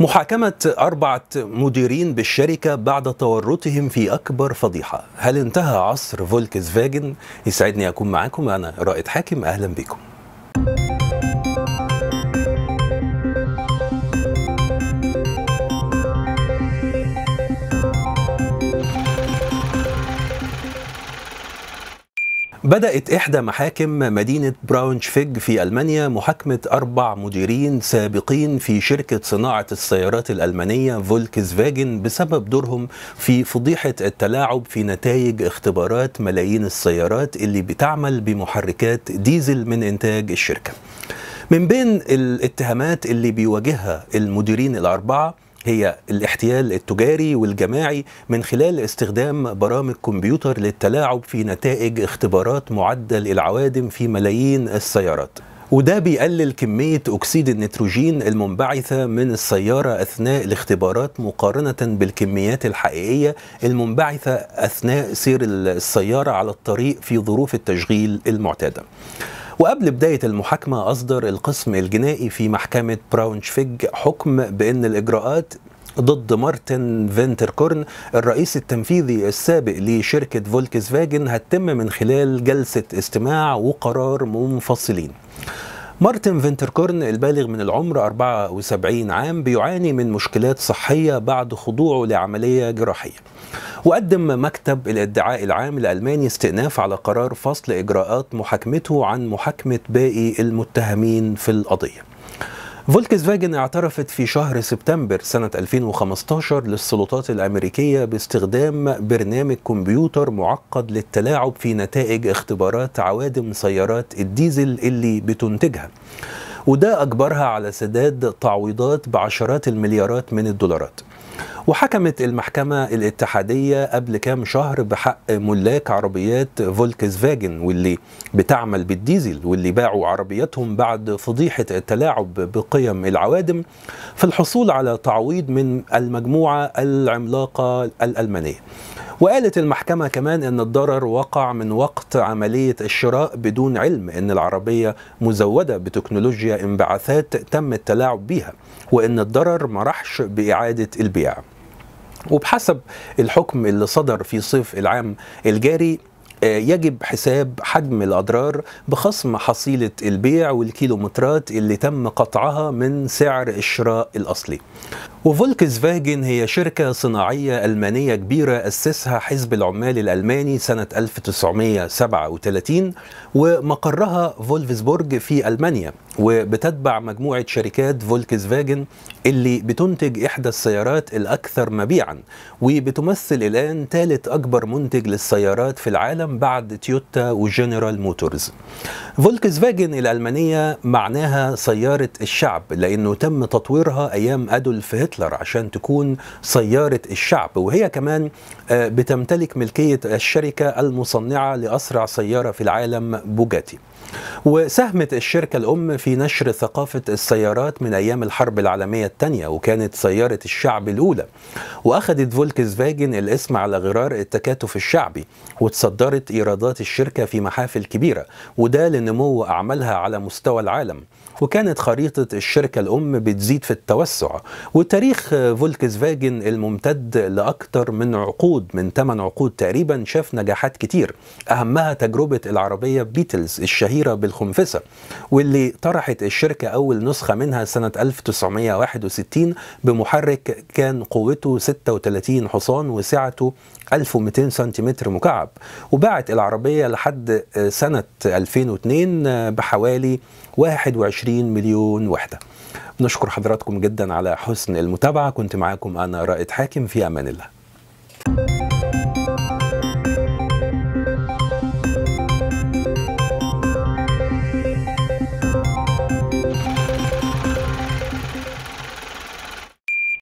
محاكمة أربعة مديرين بالشركة بعد تورطهم في أكبر فضيحة هل انتهى عصر فولكس فاجن؟ يسعدني أكون معاكم أنا رائد حاكم أهلا بكم بدأت إحدى محاكم مدينة فيج في ألمانيا محاكمة أربع مديرين سابقين في شركة صناعة السيارات الألمانية فولكس فاجن بسبب دورهم في فضيحة التلاعب في نتائج اختبارات ملايين السيارات اللي بتعمل بمحركات ديزل من إنتاج الشركة من بين الاتهامات اللي بيواجهها المديرين الأربعة هي الاحتيال التجاري والجماعي من خلال استخدام برامج كمبيوتر للتلاعب في نتائج اختبارات معدل العوادم في ملايين السيارات وده بيقلل كمية أكسيد النيتروجين المنبعثة من السيارة أثناء الاختبارات مقارنة بالكميات الحقيقية المنبعثة أثناء سير السيارة على الطريق في ظروف التشغيل المعتادة. وقبل بداية المحاكمة أصدر القسم الجنائي في محكمة براونشفيج حكم بأن الإجراءات ضد مارتن كورن الرئيس التنفيذي السابق لشركة فولكس فاجن هتتم من خلال جلسة استماع وقرار منفصلين مارتن كورن البالغ من العمر 74 عام بيعاني من مشكلات صحية بعد خضوعه لعملية جراحية وقدم مكتب الادعاء العام الألماني استئناف على قرار فصل إجراءات محاكمته عن محاكمة باقي المتهمين في القضية فولكس فاجن اعترفت في شهر سبتمبر سنة 2015 للسلطات الأمريكية باستخدام برنامج كمبيوتر معقد للتلاعب في نتائج اختبارات عوادم سيارات الديزل اللي بتنتجها وده أجبرها على سداد تعويضات بعشرات المليارات من الدولارات وحكمت المحكمة الاتحادية قبل كام شهر بحق ملاك عربيات فولكس فاجن واللي بتعمل بالديزل واللي باعوا عربياتهم بعد فضيحة التلاعب بقيم العوادم في الحصول على تعويض من المجموعة العملاقة الألمانية وقالت المحكمة كمان أن الضرر وقع من وقت عملية الشراء بدون علم أن العربية مزودة بتكنولوجيا انبعاثات تم التلاعب بها وأن الضرر مرحش بإعادة البيع وبحسب الحكم اللي صدر في صيف العام الجاري آه، يجب حساب حجم الأضرار بخصم حصيلة البيع والكيلومترات اللي تم قطعها من سعر الشراء الأصلي وفولكس فاجن هي شركة صناعية ألمانية كبيرة أسسها حزب العمال الألماني سنة 1937 ومقرها فولفسبورج في ألمانيا وبتتبع مجموعة شركات فولكس فاجن اللي بتنتج إحدى السيارات الأكثر مبيعا وبتمثل الآن ثالث أكبر منتج للسيارات في العالم بعد تويوتا وجنرال موتورز فولكس فاجن الألمانية معناها سيارة الشعب لأنه تم تطويرها أيام أدولف هتلر هتلر عشان تكون سيارة الشعب وهي كمان آه، بتمتلك ملكية الشركة المصنعة لأسرع سيارة في العالم بوجاتي وساهمت الشركة الأم في نشر ثقافة السيارات من أيام الحرب العالمية الثانية وكانت سيارة الشعب الأولى وأخذت فولكس فاجن الاسم على غرار التكاتف الشعبي وتصدرت إيرادات الشركة في محافل كبيرة وده لنمو أعمالها على مستوى العالم وكانت خريطة الشركة الأم بتزيد في التوسع وت تاريخ فولكس فاجن الممتد لأكثر من عقود من 8 عقود تقريبا شاف نجاحات كتير أهمها تجربة العربية بيتلز الشهيرة بالخنفسة واللي طرحت الشركة أول نسخة منها سنة 1961 بمحرك كان قوته 36 حصان وسعته 1200 سنتيمتر مكعب وباعت العربية لحد سنة 2002 بحوالي 21 مليون وحدة نشكر حضراتكم جدا على حسن المتابعة كنت معاكم أنا رائد حاكم في أمان الله